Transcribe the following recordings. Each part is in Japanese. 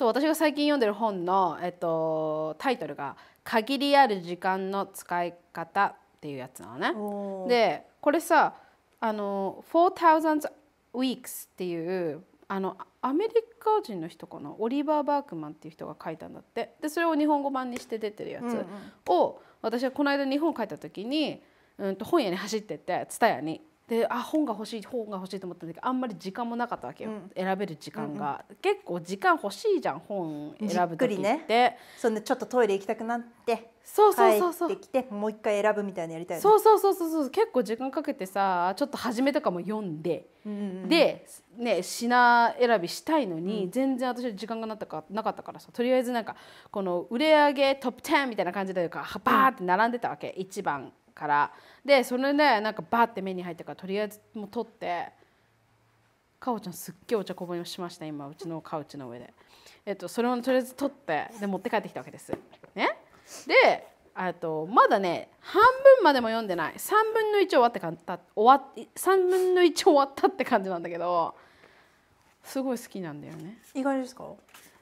そう私が最近読んでる本の、えっと、タイトルが「限りある時間の使い方」っていうやつなのね。でこれさあの4,000 weeks っていうあのアメリカ人の人かなオリバー・バークマンっていう人が書いたんだってでそれを日本語版にして出てるやつを、私はこの間日本書いた時に、うん、と本屋に走ってって蔦屋に。であ本が欲しい本が欲しいと思ったんだけどあんまり時間もなかったわけよ、うん、選べる時間が、うんうん、結構時間欲しいじゃん本選ぶ時ってね、そんでちょっとトイレ行きたくなってそうそうそうそう帰ってきてもう一回選ぶみたいなやりたい、ね、そうそうそうそう結構時間かけてさちょっと初めとかも読んで、うんうんうん、で、ね、品選びしたいのに、うん、全然私は時間がなったかなかったからさとりあえずなんかこの売上げトップ10みたいな感じでかバーって並んでたわけ、うん、1番からでそれでなんかバーって目に入ったからとりあえずもう取ってかおちゃんすっげえお茶こぼれしました今うちのカウチの上で、えっと、それをとりあえず取ってで持って帰ってきたわけです。ね、であとまだね半分までも読んでない3分の1終わってかた終わ3分の1終わったって感じなんだけどすごい好きなんだよね意外ですか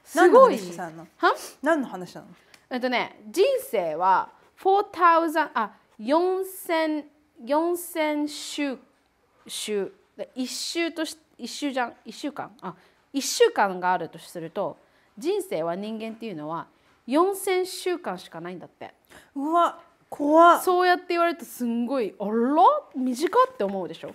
すごい何の話なのえっとね人生は4000あ4000週週1週とし1週じゃん1週間あ1週間があるとすると人生は人間っていうのは4,000週間しかないんだってうわ怖そうやって言われるとすんごいあら短って思うでしょ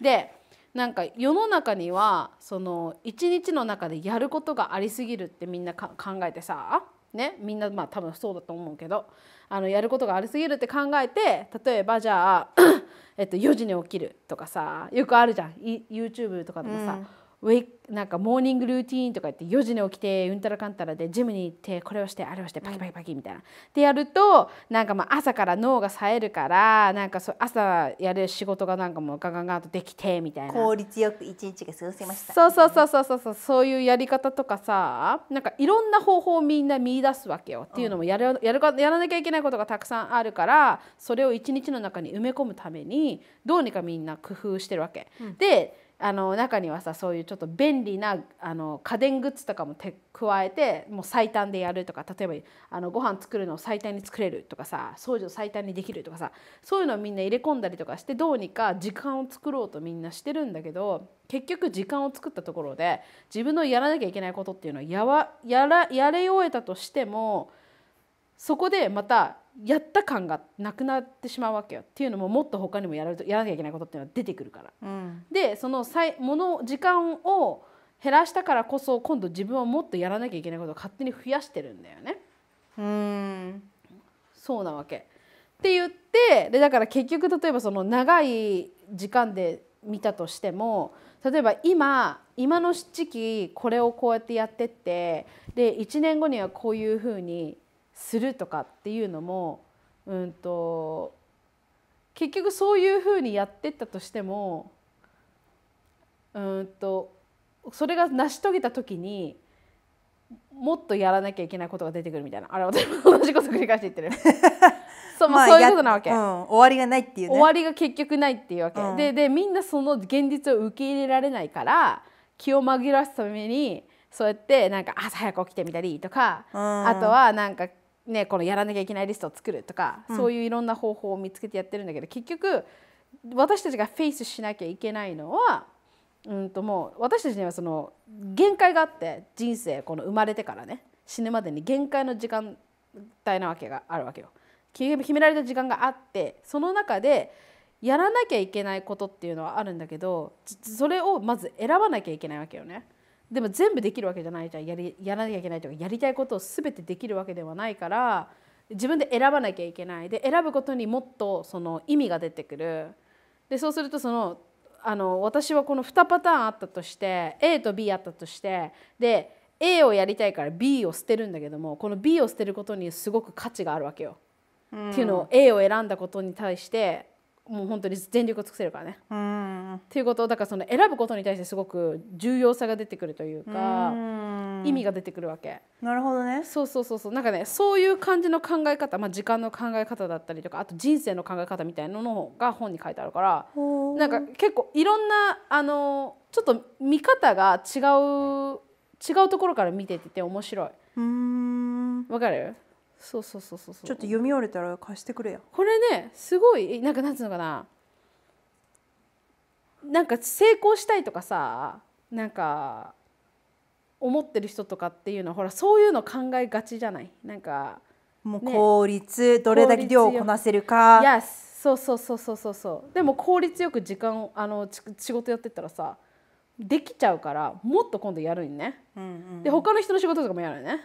でなんか世の中にはその一日の中でやることがありすぎるってみんなか考えてさね、みんなまあ多分そうだと思うけどあのやることがありすぎるって考えて例えばじゃあ、えっと、4時に起きるとかさよくあるじゃん YouTube とかでもさ、うんウェイなんかモーニングルーティーンとか言って4時に起きてうんたらかんたらでジムに行ってこれをしてあれをしてパキパキパキみたいな。でやるとなんかまあ朝から脳が冴えるからなんかそ朝やる仕事がなんかもうガンガンガンとできてみたいな。効率よく一日が過ごせました。そうそうそうそうそうそうそういうやり方とかさなんかいろんな方法をみんな見出すわけよ。っていうのもやるやるかやらなきゃいけないことがたくさんあるからそれを一日の中に埋め込むためにどうにかみんな工夫してるわけ。であの中にはさそういうちょっと便利なあの家電グッズとかも手加えてもう最短でやるとか例えばあのご飯作るのを最短に作れるとかさ掃除を最短にできるとかさそういうのをみんな入れ込んだりとかしてどうにか時間を作ろうとみんなしてるんだけど結局時間を作ったところで自分のやらなきゃいけないことっていうのはやわやらやれ終えたとしてもそこでまたやった感がなくなってしまうわけよっていうのももっと他にもやらやらなきゃいけないことっていうのは出てくるから。うん、でそのもの時間を減らしたからこそ今度自分はもっとやらなきゃいけないことを勝手に増やしてるんだよね。うんそうなわけって言ってでだから結局例えばその長い時間で見たとしても例えば今今の時期これをこうやってやってってで1年後にはこういうふうにするとかっていうのも、うんと、結局そういうふうにやってったとしても、うんと、それが成し遂げた時にもっとやらなきゃいけないことが出てくるみたいなあれ私も同じこと繰り返して言ってる そう、まあ、そういうことなわけ、うん、終わりがないっていう、ね、終わりが結局ないっていうわけ、うん、ででみんなその現実を受け入れられないから気を紛らわすためにそうやってなんか朝早く起きてみたりとか、うん、あとはなんかね、このやらなきゃいけないリストを作るとか、うん、そういういろんな方法を見つけてやってるんだけど結局私たちがフェイスしなきゃいけないのは、うん、ともう私たちにはその限界があって人生この生まれてからね死ぬまでに限界の時間帯なわけがあるわけよ。決められた時間があってその中でやらなきゃいけないことっていうのはあるんだけどそれをまず選ばなきゃいけないわけよね。でも全部できるわけじゃないじゃんやりやらなきゃいけないとかやりたいことを全てできるわけではないから自分で選ばなきゃいけないで選ぶことにもっとその意味が出てくるでそうするとそのあの私はこの2パターンあったとして A と B あったとしてで A をやりたいから B を捨てるんだけどもこの B を捨てることにすごく価値があるわけよ。っていうのを A を選んだことに対してもう本当に全力を尽くせるからね。っていうことだからその選ぶことに対してすごく重要さが出てくるというか意味が出てくるわけ。なるほどね。そうそうそうそうなんかねそういう感じの考え方、まあ、時間の考え方だったりとかあと人生の考え方みたいなのが本に書いてあるからなんか結構いろんなあのちょっと見方が違う違うところから見てて面白い。わかるそうそうそうそうちょっと読み終われたら貸してくれやこれねすごいなんかなんつうのかななんか成功したいとかさなんか思ってる人とかっていうのはほらそういうの考えがちじゃないなんかもう効率、ね、どれだけ量をこなせるか y e そうそうそうそうそうそうでも効率よく時間あの仕事やってったらさできちゃうからもっと今度やるんね、うんうん、で他の人の仕事とかもやるんね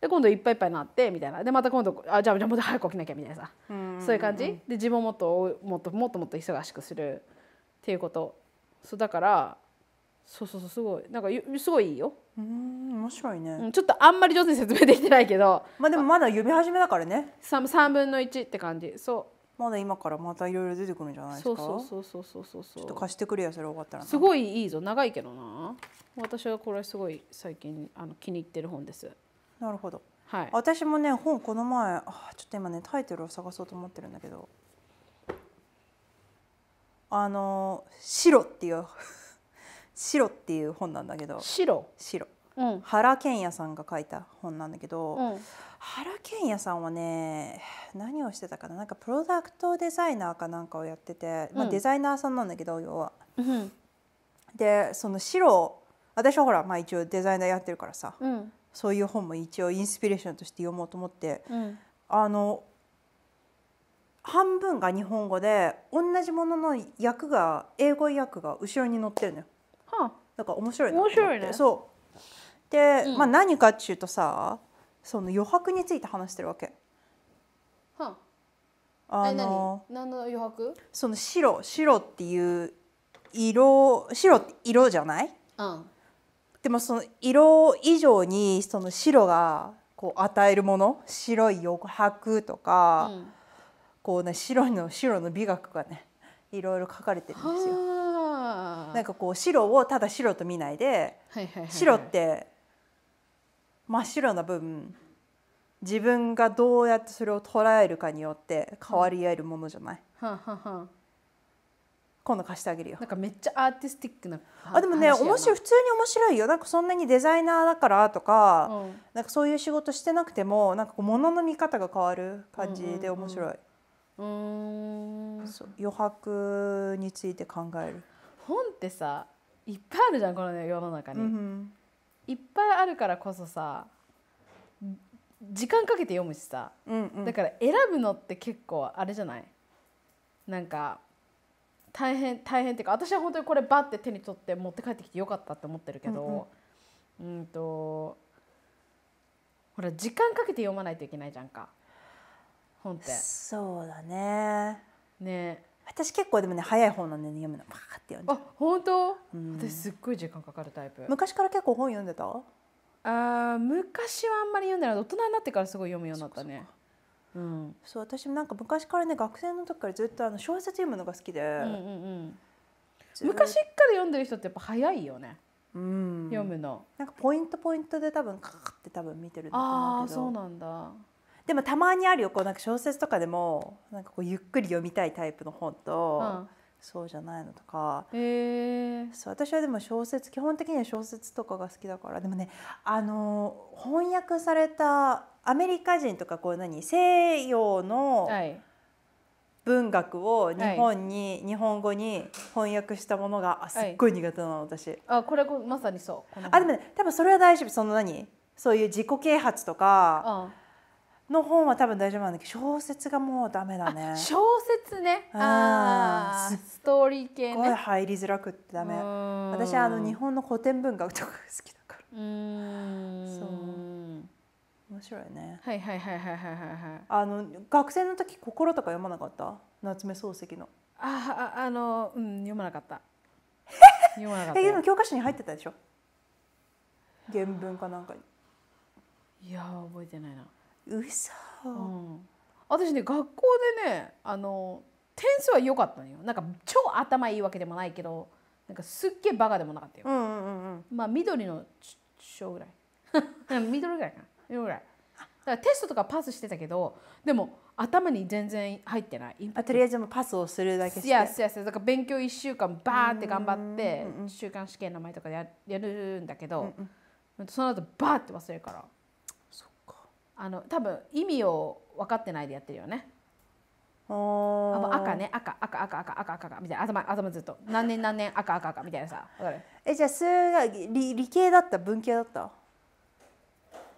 で今度いっぱいいっぱいなってみたいなでまた今度あじゃあじゃあもう早く起きなきゃみたいなさそういう感じで自分をもっともっともっともっと忙しくするっていうことそうだからそうそうそうすごいなんかすごいいいようん面白いね、うん、ちょっとあんまり上手に説明できてないけどまあでもまだ読み始めだからね 3, 3分の1って感じそうまだ今からまたいろいろ出てくるんじゃないですかそうそうそうそうそうそうちょっと貸してくれよそれ終わったらすごいいいぞ長いけどな私はこれすごい最近あの気に入ってる本ですなるほど、はい、私もね本この前あちょっと今ねタイトルを探そうと思ってるんだけどあの「白」っていう「白」っていう本なんだけど白白、うん、原賢也さんが書いた本なんだけど、うん、原賢也さんはね何をしてたかななんかプロダクトデザイナーかなんかをやってて、まあ、デザイナーさんなんだけど要は。うん、でその白私はほら、まあ、一応デザイナーやってるからさ、うん、そういう本も一応インスピレーションとして読もうと思って、うん、あの半分が日本語で同じものの訳が英語訳が後ろに載ってるのよ。はあ、だから面白いな面白いね。そうで、うん、まあ何かっちゅうとさその余白について話してるわけ。はあ、あの何の余白その白白っていう色白って色じゃない、うん、でもその色以上にその白がこう与えるもの白い余白とか、うん、こうね白の白の美学がねいろいろ書かれてるんですよ。なんかこう白をただ白と見ないで、はいはいはいはい、白って真っ白な分自分がどうやってそれを捉えるかによって変わり合えるものじゃない。はあはあ今度貸してあげるよなんかめっちゃアーティスティックなあでもね面白い普通に面白いよなんかそんなにデザイナーだからとか、うん、なんかそういう仕事してなくてもなんかこう物の見方が変わる感じで面白い、うんうん、余白について考える本ってさいっぱいあるじゃんこの、ね、世の中に、うんうん、いっぱいあるからこそさ時間かけて読むしさ、うんうん、だから選ぶのって結構あれじゃないなんか大変大変っていうか私は本当にこれバッて手に取って持って帰ってきてよかったって思ってるけど、うん、うん、とほら時間かけて読まないといけないじゃんか本ってそうだねね私結構でもね早い方なんで、ね、読むのパーって読んであ本当、うん、私すっごい時間かかるタイプ昔から結構本読んでたあ昔はあんまり読んでない大人になってからすごい読むようになったねうん、そう私もなんか昔からね学生の時からずっとあの小説読むのが好きで、うんうんうん、昔から読んでる人ってやっぱ早いよね、うん、読むのなんかポイントポイントで多分カカって多分見てるんだと思うけどそうなんだでもたまにあるよこうなんか小説とかでもなんかこうゆっくり読みたいタイプの本と、うん、そうじゃないのとか、えー、そう私はでも小説基本的には小説とかが好きだからでもねあの翻訳されたアメリカ人とかこう何西洋の文学を日本に、はい、日本語に翻訳したものがすっごい苦手なの私。あこれまさにそう。あでも、ね、多分それは大丈夫その何そういう自己啓発とか。の本は多分大丈夫なんだけど小説がもうダメだね小説ねああストーリー系ねすごい入りづらくってダメ私あの日本の古典文学とか好きだからうんそう面白いねはいはいはいはいはいはいはいあの学生の時心とか読まなかった夏目漱石のあああのうん読まなかった 読まなかったでも教科書に入ってたでしょ原文かなんかにいや覚えてないな嘘、うん、私ね学校でねあの点数は良かったのよなんか超頭いいわけでもないけどなんかすっげえバカでもなかったよ、うんうんうん、まあ緑の小ぐらい 緑ぐらいかなぐらいだからテストとかパスしてたけどでも頭に全然入ってないあとりあえずもパスをするだけしていやいやいやだから勉強1週間バーって頑張って週間試験の前とかややるんだけど、うん、その後バーって忘れるからそっかあの多分意味を分かってないでやってるよねあ赤ね赤赤赤赤赤赤赤みたいな頭頭ずっと何年何年赤赤赤みたいなさかるえじゃあ数学理理系だった文系だった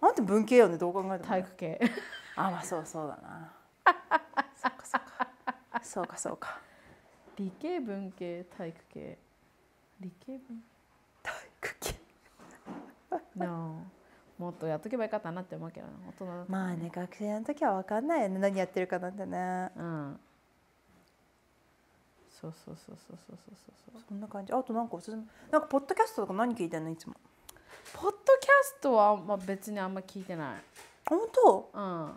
あんた文系よねどう考えても体育系あまあそうそうだなそうかそうか理系文系体育系理系文体育系 no もっとやっとけばよかったなって思うけど大人だまあね学生の時は分かんないよね何やってるかなんてねうんそうそうそうそうそうそうそうそんな感じあとなんかおすすめなんかポッドキャストとか何聞いてんのいつもポッドキャストストは、まあ、別にあんま聞いてない本当うん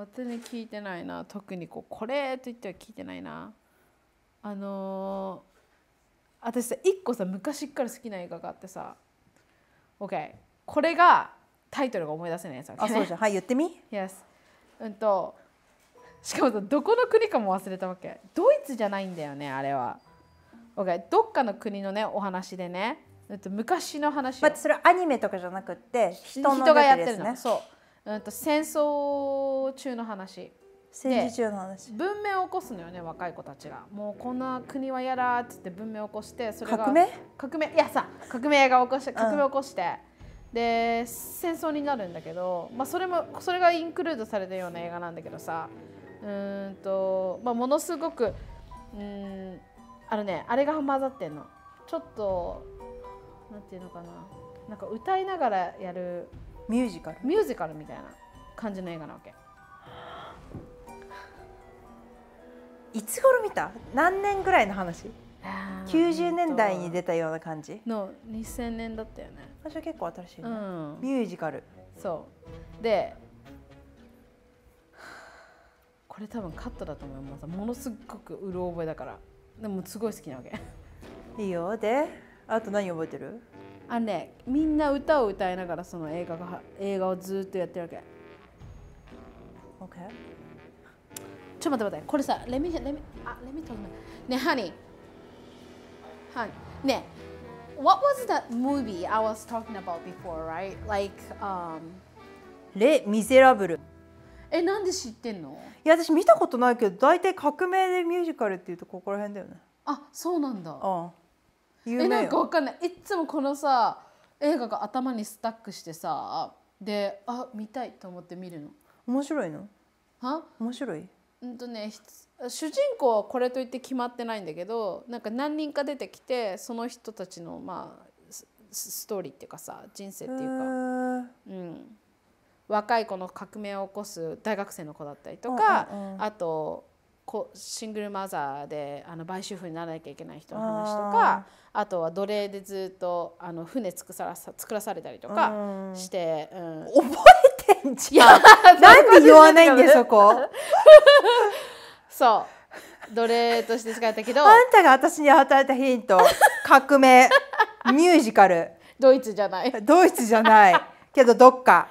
別に聞いてないな特にこうこれといっては聞いてないなあのー、私さ一個さ昔から好きな映画があってさ OK これがタイトルが思い出せないやつわけ、ね、あそうじゃんはい言ってみ Yes うんとしかもどこの国かも忘れたわけドイツじゃないんだよねあれは OK どっかの国のねお話でねえっと、昔の話、まそれアニメとかじゃなくて人の、ね、人がやってるのそう、うんと、と戦争中の話戦時中の話文明を起こすのよね若い子たちがもうこんな国はやらっつって文明を起こしてそれが革命革命いやさ革命が起こして革命を起こして、うん、で戦争になるんだけど、まあ、それもそれがインクルードされたような映画なんだけどさうんと、まあ、ものすごくうんあのねあれが混ざってんのちょっとなんていうのかななんか歌いながらやるミュージカルミュージカルみたいな感じの映画なわけ。いつ頃見た何年ぐらいの話90年代に出たような感じの2000年だったよね最初結構新しいね、うん、ミュージカルそうでこれ多分カットだと思いますものすごくうる覚えだからでもすごい好きなわけいいよであと何覚えてるあのねみんな歌を歌いながらその映画が映画をずっとやってるわけ OK ちょっと待って待ってこれさレミレミあレミとねハニーハニーね What was that movie I was talking about before, right? Like, um... レ・ミゼラブル。え、なんで知ってんのいや、私見たことないけど、大体革命でミュージカルっていうとここら辺だよね。あ、そうなんだ。うん。有名なんかわかんないいつもこのさ映画が頭にスタックしてさであ見たいと思って見るの面白いのは面白いうんとね主人公はこれといって決まってないんだけどなんか何人か出てきてその人たちのまあストーリーっていうかさ人生っていうか、えー、うん、若い子の革命を起こす大学生の子だったりとか、うんうんうん、あとシングルマザーであの買収婦にならなきゃいけない人の話とかあとは奴隷でずっとあの船作らさ作らされたりとかして、うん、覚えてんじゃん なで言わないんでそこそう奴隷として使えたけどあんたが私に与えたヒント革命ミュージカルドイツじゃないドイツじゃないけどどっか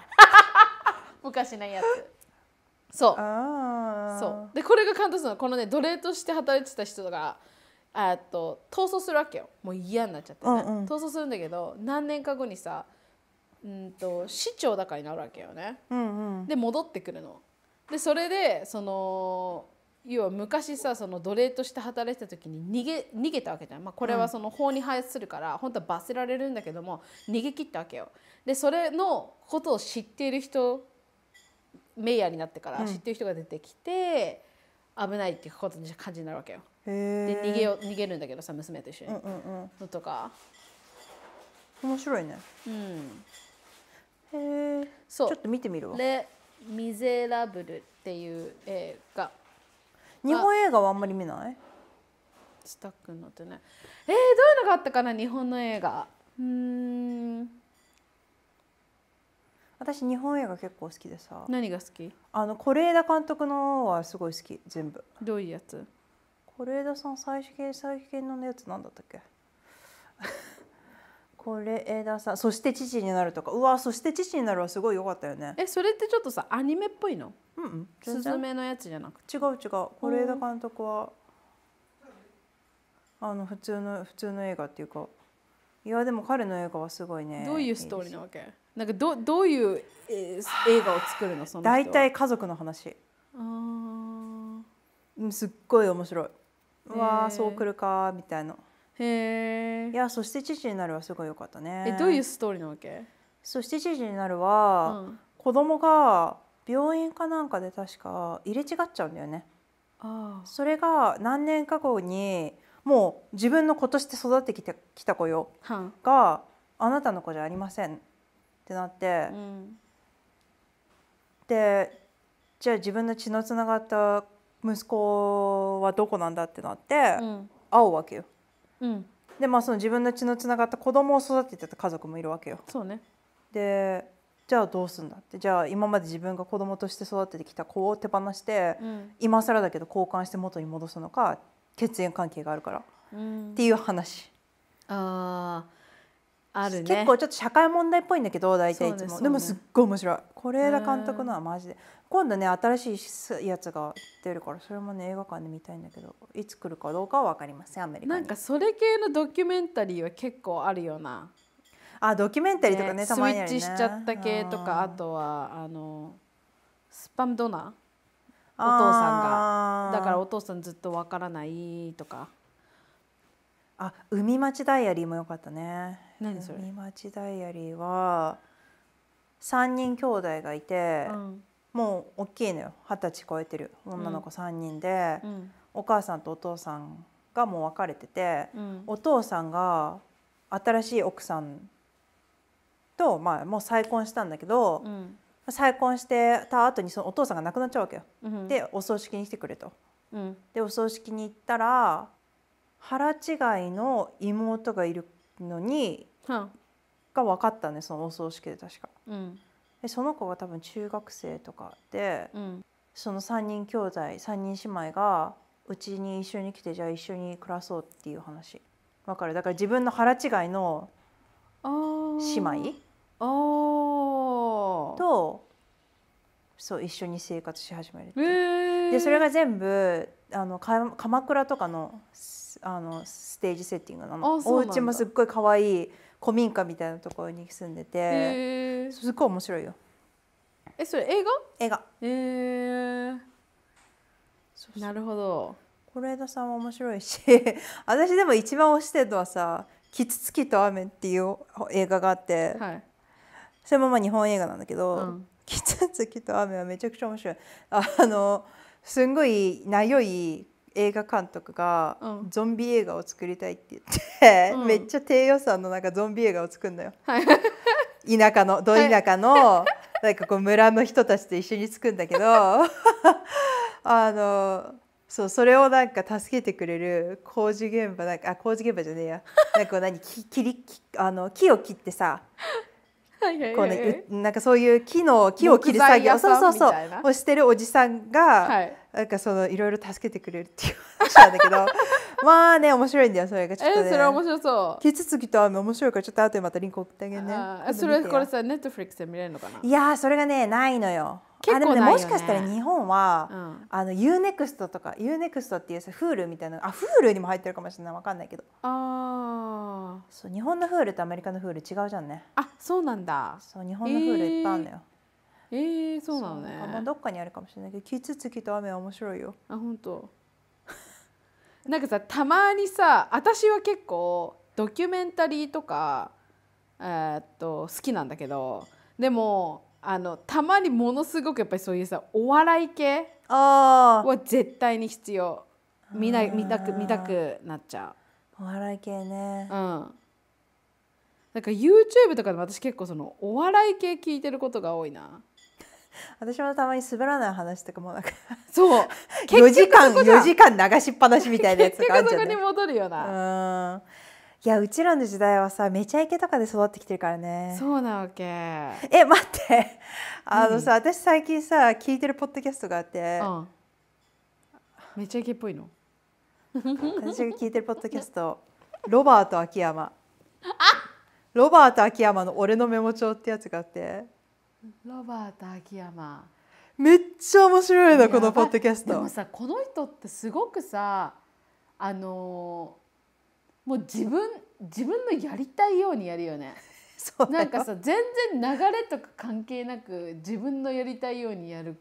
昔のやつそうそうでこれが感動するのこのね奴隷として働いてた人がえっと逃走するわけよもう嫌になっちゃってね、うんうん、逃走するんだけど何年か後にさうんと市長だからになるわけよね、うんうん、で戻ってくるのでそれでその要は昔さその奴隷として働いてた時に逃げ逃げたわけじゃん、まあ、これはその法に反するから、うん、本当は罰せられるんだけども逃げ切ったわけよでそれのことを知っている人メイヤーになってから知ってる人が出てきて、危ないっていうことに感じになるわけよ。で逃げよ逃げるんだけどさ娘と一緒に。うんうん、とか面白いね。うん、へえそうちょっと見てみるわ。レ・ミゼラブルっていう映画。日本映画はあんまり見ないスタックのってねえー、どういうのがあったかな日本の映画うん私日本映画結構好きでさ何が好きあの是枝監督のはすごい好き全部どういうやつ是枝さん最形最形のやつなんだったっけ 是枝さん「そして父になる」とかうわそして父になる」はすごい良かったよねえそれってちょっとさアニメっぽいのうんうんスズメのやつじゃなくて違う違う是枝監督はあの普通の普通の映画っていうかいやでも彼の映画はすごいねどういうストーリーなわけなんかどどういう映画を作るのその人は大体家族の話あすっごい面白いわあそうくるかみたいなへえいやそして父になるはすごい良かったねえどういうストーリーなわけそして父になるは、うん、子供が病院かなんかで確か入れ違っちゃうんだよねあそれが何年か後にもう自分の子として育ってききた子よ、があなたの子じゃありませんってなって、うん、でじゃあ自分の血のつながった息子はどこなんだってなって、会うわけよ。うん、でまあその自分の血のつながった子供を育ててた家族もいるわけよ。そうね、でじゃあどうすんだってじゃあ今まで自分が子供として育ててきた子を手放して、うん、今更だけど交換して元に戻すのか血縁関係があるから、うん、っていう話。ああある、ね、結構ちょっと社会問題っぽいんだけど大体いつもで,、もすっごい面白い是枝監督のはマジで今度ね新しいやつが出るからそれもね映画館で見たいんだけどいつ来るかどうかは分かりませんアメリカなんかそれ系のドキュメンタリーは結構あるようなあドキュメンタリーとかね、ね、たまに、ね、スイッチしちゃった系とかあとはあのスパムドナーお父さんがだからお父さんずっとわからないとかあ海町ダイアリーも良かったね何それ海町ダイアリーは三人兄弟がいて、うん、もう大きいのよ二十歳超えてる女の子3人で、うん、お母さんとお父さんがもう別れてて、うん、お父さんが新しい奥さんと、まあ、もう再婚したんだけど、再婚してた後にそにお父さんが亡くなっちゃうわけよ。でお葬式に来てくれと。でお葬式に行ったら腹違いの妹がいるのに、はが分かったねそのお葬式で確か。うん、でその子が多分中学生とかで、うん、その3人兄弟3人姉妹がうちに一緒に来てじゃあ一緒に暮らそうっていう話わかるだから自分の腹違いの姉妹とそう一緒に生活し始めるっていうー、でそれが全部あの鎌倉とかのあのステージセッティングなのお家もすっごい可愛い古民家みたいなところに住んでてすっごい面白いよえそれ映画映画へえなるほど是枝さんは面白いし 私でも一番推してるのはさ「キツツキと雨」っていう映画があって、はい、それもまあ日本映画なんだけど、うん、キツツキと雨はめちゃくちゃ面白いあのすんごいなよい映画監督がゾンビ映画を作りたいって言って、うん、めっちゃ低予算のなんかゾンビ映画を作るのよ。はい、田舎のど田舎の、はい、なんかこう村の人たちと一緒に作るんだけど あのそうそれをなんか助けてくれる工事現場なんかあ工事現場じゃねえやなんか何あの木を切ってさこうね、なんかそういう木の木を切る作業そうそうそうをしてるおじさんが、はい、なんかそのいろいろ助けてくれるっていう話なんだけどまあね面白いんだよそれがちょっと、ね、えそれ面白そうキつきと雨面白いからちょっと後でまたリンク送ってあげるねあそれこれさネットフリックスで見れるのかないやそれがねないのよ結構、ね、あでもねもしかしたら日本は、うん、あのー n e x t とか UNEXT っていうさフールみたいなあフールにも入ってるかもしれないわかんないけどああそう日本のフールとアメリカのフール違うじゃんねあそうなんだそう日本のフールいっぱいあるのよ、えー、えー、そうなのねまあ、どっかにあるかもしれないけど「キツツキと雨」は面白いよあ本当なんかさたまにさ私は結構ドキュメンタリーとか、えー、っと好きなんだけどでもあのたまにものすごくやっぱりそういうさお笑い系は絶対に必要見ない見たく見たくなっちゃうお笑い系ねうんなんか YouTube とかでも私結構そのお笑い系聞いてることが多いな私もたまに滑らない話とかもなんかそう4 時間4時間流しっぱなしみたいなやつがあるじゃない結局そこに戻るよなうんいやうちらの時代はさめちゃイケとかで育ってきてるからねそうなわけえ待ってあのさ、うん、私最近さ聞いてるポッドキャストがあって、うん、めちゃイケっぽいの私が聞いてるポッドキャストロバート秋山ロバート秋山の「俺のメモ帳」ってやつがあってロバート秋山めっちゃ面白いなこのポッドキャストでもさこの人ってすごくさあのー、もう自分自分のやりたいようにやるよね そうなんかさ全然流れとか関係なく自分のやりたいようにやる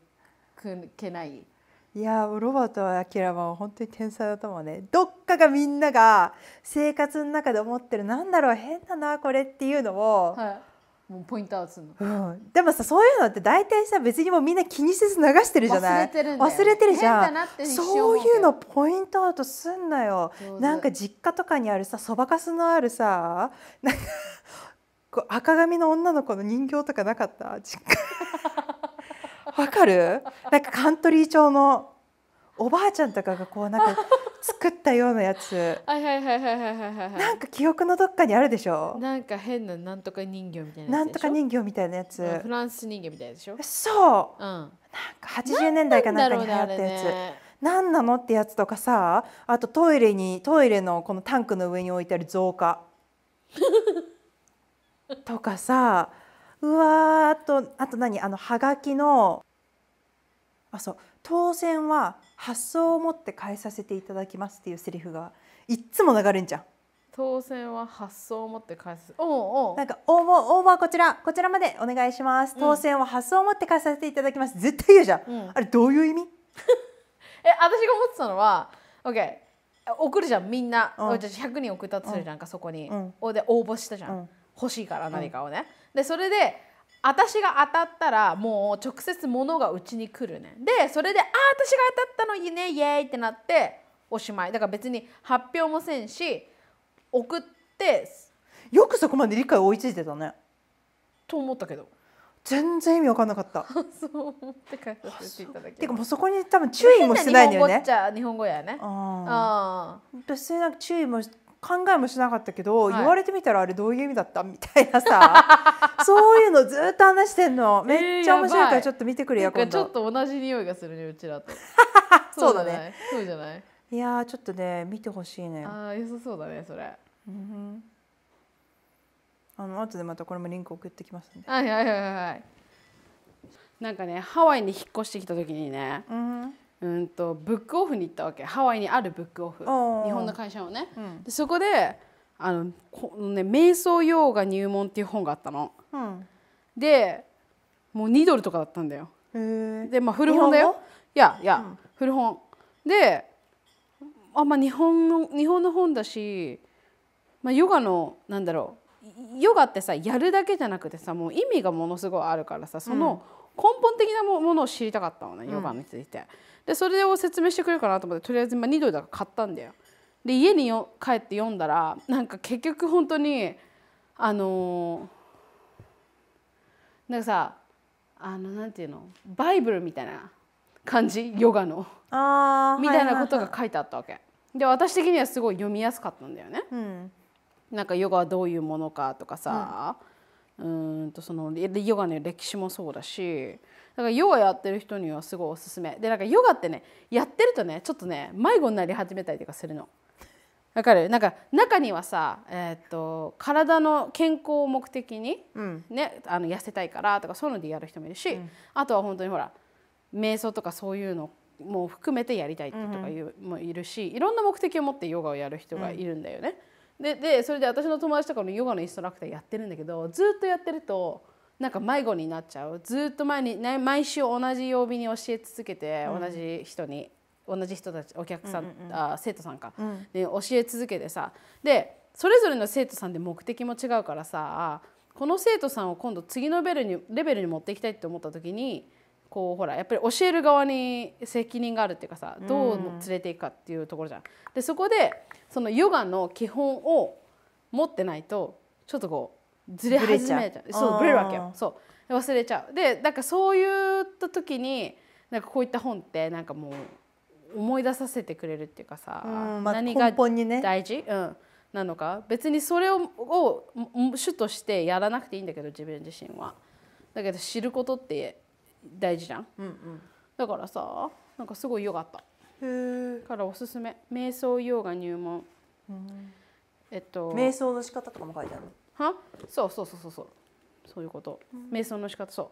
くけないいやロバート秋山は本当に天才だと思うねどっかがみんなが生活の中で思ってるなんだろう変だなこれっていうのを、はいもうポイントアウトするの、うん、でもさそういうのって大体さ別にもうみんな気にせず流してるじゃない忘れてる忘れてるじゃんそういうのポイントアウトすんなよなんか実家とかにあるさそばかすのあるさなんかこう赤髪の女の子の人形とかなかった実家わかるなんかカントリー調のおばあちゃんとかがこうなんか作ったようなやつはいはいはいはいはいはいはいなんか記憶のどっかにあるでしょう。なんか変ななんとか人形みたいななんとか人形みたいなやつ、フランス人形みたいでしょそう、うん、なんか八十年代かなんかに流行ったやつ何なのってやつとかさあとトイレにトイレのこのタンクの上に置いてある造花 とかさうわーとあと何あのはがきのあそう当選は発想を持って変えさせていただきますっていうセリフがいっつも流れんじゃん当選は発想を持って返すおうおうなんか応募応募はこちらこちらまでお願いします当選は発想を持って返させていただきます、絶対言うじゃん、うん、あれどういう意味 え私が思ってたのは OK 送るじゃんみんな、うん、100人送ったとするじゃんか、うん、そこに、うん、で応募したじゃん、うん、欲しいから何かをね、でそれで私が当たったらもう直接物がうちに来るねでそれで「ああ私が当たったのいいねイエーイ!」ってなっておしまいだから別に発表もせんし送ってよくそこまで理解追いついてたねと思ったけど全然意味分かんなかった そう思って返させていただきてかもうそこに多分注意もしてないんだよね日本語やねああ別になんか注意も考えもしなかったけど、はい、言われてみたらあれどういう意味だったみたいなさ そういうのずっと話してんのめっちゃ面白いからちょっと見てくれよ、えー、今度ちょっと同じ匂いがするねうちらと そうだねそうじゃないいやちょっとね見てほしいねああ良さそうだねそれうんあの後でまたこれもリンク送ってきますんはいはいはいはいなんかねハワイに引っ越してきた時にね、うんうんとブックオフに行ったわけハワイにあるブックオフ日本の会社をね、うん、でそこであのこの、ね「瞑想ヨーガ入門」っていう本があったの、うん、でもう2ドルとかだったんだよでまあ古本だよいやいや、うん、古本であまあ日本の日本の本だし、まあ、ヨガのなんだろうヨガってさやるだけじゃなくてさもう意味がものすごいあるからさその、うん根本的なものを知りたかったのねヨガについて、うん、でそれを説明してくれるかなと思ってとりあえず今ニドルだから買ったんだよで家によ帰って読んだらなんか結局本当にあのー、なんかさあのなんていうのバイブルみたいな感じヨガのみたいなことが書いてあったわけ、はいはい、で私的にはすごい読みやすかったんだよね、うん、なんかヨガはどういうものかとかさ、うんうんとそのヨガの歴史もそうだしだからヨガやってる人にはすごいおすすめでなんかヨガってねやってるとねちょっとね迷子になり始めたりとかするの。わかるなんか中にはさ、えー、っと体の健康を目的に、うん、ね、あの痩せたいからとかそういうのでやる人もいるし、うん、あとは本当にほら瞑想とかそういうのも含めてやりたいとかいう、うん、もいるしいろんな目的を持ってヨガをやる人がいるんだよね。うんででそれで私の友達とかのヨガのインストラクターやってるんだけどずっとやってるとなんか迷子になっちゃうずっと毎に毎週同じ曜日に教え続けて、うん、同じ人に同じ人たちお客さんうんうんうん、あ生徒さんか、うん、で教え続けてさでそれぞれの生徒さんで目的も違うからさこの生徒さんを今度次のベルにレベルに持っていきたいって思った時にこうほらやっぱり教える側に責任があるっていうかさどう連れていくかっていうところじゃん。でそこでそのヨガの基本を持ってないとちょっとこうずれ始めちゃうそうぶるわけよそう忘れちゃうでなんかそういった時になんかこういった本ってなんかもう思い出させてくれるっていうかさ、まあ、何が大事、ね、うんなのか別にそれをを主としてやらなくていいんだけど自分自身は。だけど知ることって大事じゃん、うんうん、だからさなんかすごい良かったへからおすすめ瞑想ヨガ入門、うん、えっと瞑想の仕方とかも書いてあるはそうそうそうそうそうそういうこと、うん、瞑想の仕方そう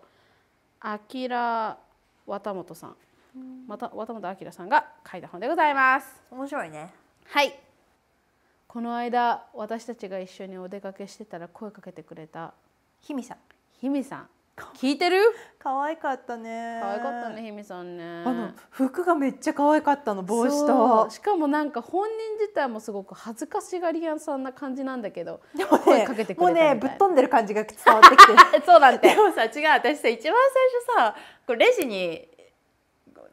あきら綿本さん、うん、また綿本明さんが書いた本でございます面白いねはいこの間私たちが一緒にお出かけしてたら声かけてくれたひみさんひみさん聞いてる可愛かったね可愛かったねひみさんねあの服がめっちゃ可愛かったの帽子としかもなんか本人自体もすごく恥ずかしがり屋さんな感じなんだけどでもねもうねぶっ飛んでる感じが伝わってきて そうなんでもさ違う私さ一番最初さこれレジに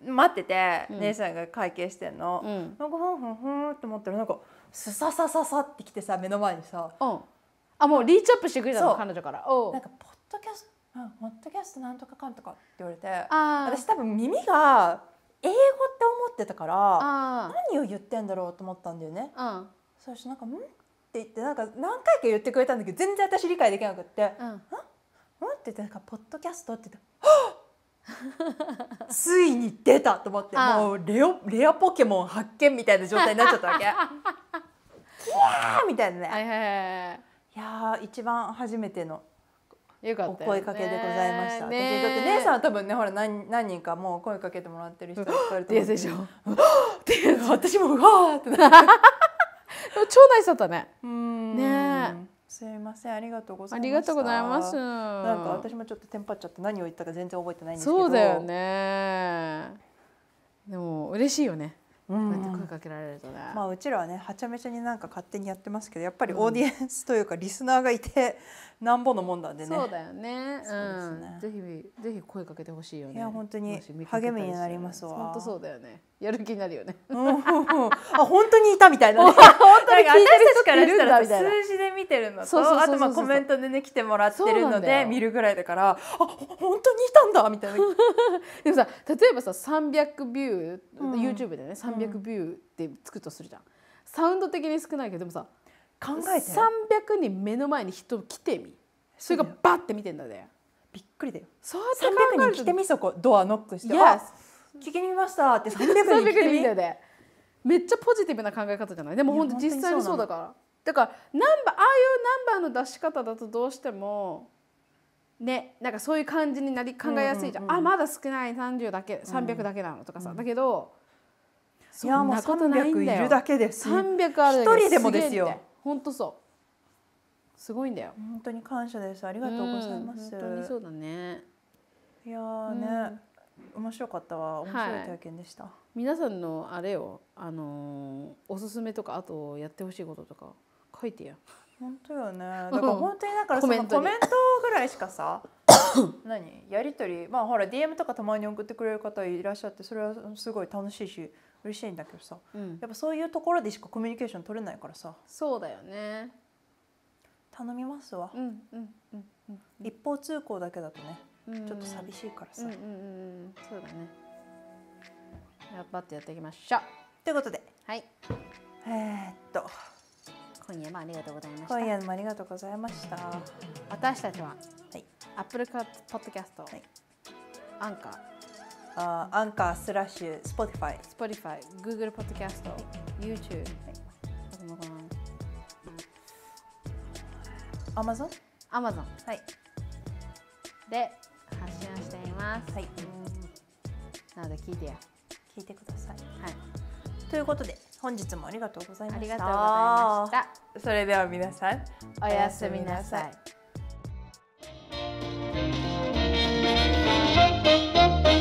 待ってて、うん、姉さんが会計してんの、うん、なんかふんふんふんって思ってらなんかすささささってきてさ目の前にさ、うん、あもうリーチアップしてくれたの彼女からなんかポッドキャストあ「ットキャストなんとかかんとか」って言われて私多分耳が英語って思ってたから何を言ってんだろうと思ったんだよね。うそしてなんか「ん?」って言ってなんか何回か言ってくれたんだけど全然私理解できなくって「うんん」って言ってなんか「ポッドキャスト」って言って「はっ!」ついに出たと思ってもうレオレアポケモン発見みたいな状態になっちゃったわけ。キャーみたいなね。はいはいはい、いや一番初めてのよかった、ね、声かけでございました。ね、だって姉さんは多分ねほら何何人かもう声かけてもらってる人いいると思う。でしょ。で 私もわーってなって。超ナイスだね。うんねすいませんありがとうございます。ありがとうございます。なんか私もちょっとテンパっちゃって何を言ったか全然覚えてないんですけど。そうだよね。でも嬉しいよね。うん、声かけられるとね、まあ、うちらはねはちゃめちゃになんか勝手にやってますけどやっぱりオーディエンスというかリスナーがいて、なんぼのもんだんでねそうだよねぜひぜひ声かけてほしいよねいや本当に励みになりますわ本当そうだよねやる気になるよね、あ本当にいたみたいな、本当に聞いてからしたら数字で見てるのそう、あとまあコメントでね来てもらってるので見るぐらいだからあ本当にいたんだみたいな でもさ例えばさ三百ビュー、うん、YouTube でね三百ビューってつくとするじゃん、ん、サウンド的に少ないけどでもさ考えて300人目の前に人来てみそれがバッて見てんだでびっくりだよそう300人来てみそこドアノックして「yes. 聞きにました」って300人来てみたでめっちゃポジティブな考え方じゃないでも本当実際にそうだからだからナンバーああいうナンバーの出し方だとどうしてもねなんかそういう感じになり考えやすいじゃんうんうんうん、あまだ少ない30だけ300だけなのとかさ、うん、だけどいやもう300いるだけです1人でもですよ本当そうすごいんだよ本当に感謝ですありがとうございます、うん、本当にそうだねいやね、うん、面白かったわ面白い体験でした、はい、皆さんのあれをあのおすすめとかあとやってほしいこととか書いてや本当よねだから本当にだからそのコメントぐらいしかさ 何やり取りまあほら DM とかたまに送ってくれる方いらっしゃってそれはすごい楽しいし嬉しいんだけどさ、うん、やっぱそういうところでしかコミュニケーション取れないからさそうだよね頼みますわ、うんうんうん一方通行だけだとね、ちょっと寂しいからさ、うんうんうん、そうだね頑張ってやっていきましょうということではいえっと今夜もありがとうございました今夜もありがとうございました私たちは、はい、アップルカットポッドキャスト、はい、アンカーあアンカースラッシュスポティファイ。スポティファイ、グーグルポッドキャスト、ユー YouTube あともこアマゾン、はいで発信をしていますはいなので聞いてや聞いてくださいはいということで本日もありがとうございましたありがとうございましたそれでは皆さんおやすみなさい Thank you.